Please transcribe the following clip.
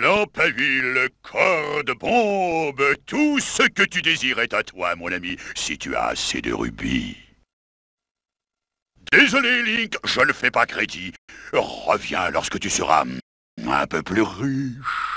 Lampaville, corde, bombe, tout ce que tu désirais est à toi, mon ami, si tu as assez de rubis. Désolé, Link, je ne fais pas crédit. Reviens lorsque tu seras un peu plus riche.